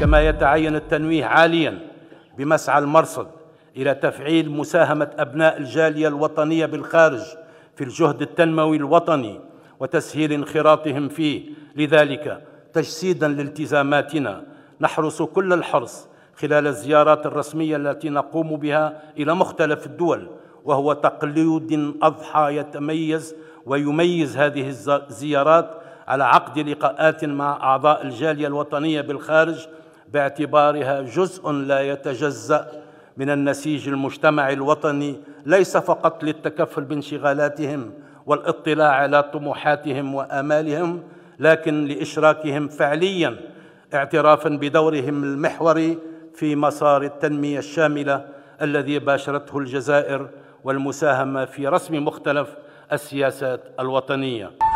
كما يتعين التنويه عاليا بمسعى المرصد إلى تفعيل مساهمة أبناء الجالية الوطنية بالخارج في الجهد التنموي الوطني وتسهيل انخراطهم فيه لذلك تجسيدا لالتزاماتنا نحرص كل الحرص خلال الزيارات الرسمية التي نقوم بها إلى مختلف الدول وهو تقليد أضحى يتميز ويميز هذه الزيارات على عقد لقاءات مع أعضاء الجالية الوطنية بالخارج باعتبارها جزء لا يتجزأ من النسيج المجتمعي الوطني ليس فقط للتكفل بانشغالاتهم والاطلاع على طموحاتهم وآمالهم لكن لإشراكهم فعلياً اعترافاً بدورهم المحوري في مسار التنمية الشاملة الذي باشرته الجزائر والمساهمة في رسم مختلف السياسات الوطنية